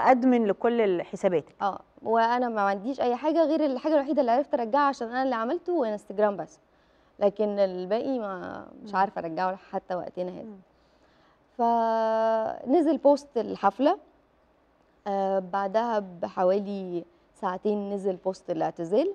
ادمن لكل الحسابات اه وانا ما عنديش اي حاجه غير الحاجه الوحيده اللي عرفت ارجعها عشان انا اللي عملته انستجرام بس لكن الباقي ما مش عارفه ارجعه حتى وقتنا هذا فنزل بوست الحفله آه بعدها بحوالي ساعتين نزل بوست الاعتزال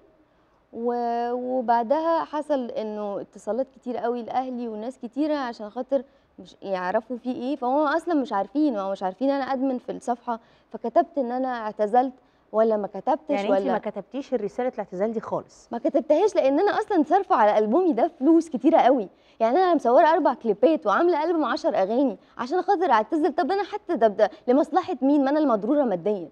وبعدها حصل انه اتصالات كتير قوي لاهلي وناس كتيره عشان خاطر مش يعرفوا في ايه فهم اصلا مش عارفين هو مش عارفين انا ادمن في الصفحه فكتبت ان انا اعتزلت ولا ما كتبتش يعني ولا يعني ما كتبتيش الرساله الاعتزال دي خالص ما كتبتهاش لان انا اصلا صرفه على البومي ده فلوس كتيره قوي يعني انا مصوره اربع كليبات وعامله البوم 10 اغاني عشان خاطر اعتزل طب انا حتى ده لمصلحه مين ما انا المضروره ماديا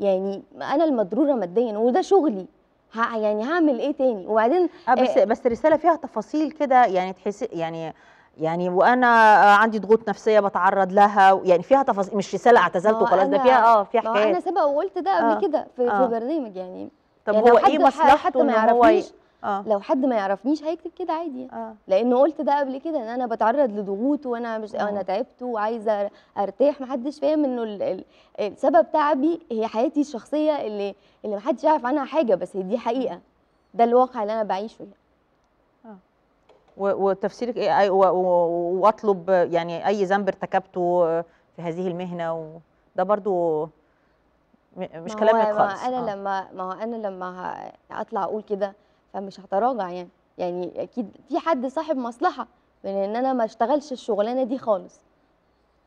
يعني انا المضروره ماديا وده شغلي ها يعني هعمل ايه تاني وبعدين آه بس آه بس الرساله فيها تفاصيل كده يعني تحس يعني يعني وانا آه، عندي ضغوط نفسيه بتعرض لها يعني فيها تفاصيل مش رساله اعتزلت وخلاص ده فيها اه فيها حكايات انا سبق وقلت ده قبل آه، كده في, آه في برنامج يعني طب يعني هو ايه مصلحته ان هو آه. لو حد ما يعرفنيش هيكتب كده عادي يعني. آه. لانه قلت ده قبل كده ان انا بتعرض لضغوط وانا مش آه. انا تعبت وعايزه ارتاح محدش فاهم انه السبب تعبي هي حياتي الشخصيه اللي اللي محدش يعرف عنها حاجه بس هي دي حقيقه ده الواقع اللي انا بعيشه يعني. وتفسيرك ايه واطلب يعني اي ذنب ارتكبته في هذه المهنه وده برضو مش كلامك خالص ما انا آه. لما ما هو انا لما اطلع اقول كده فمش هتراجع يعني يعني اكيد في حد صاحب مصلحه من ان انا ما اشتغلش الشغلانه دي خالص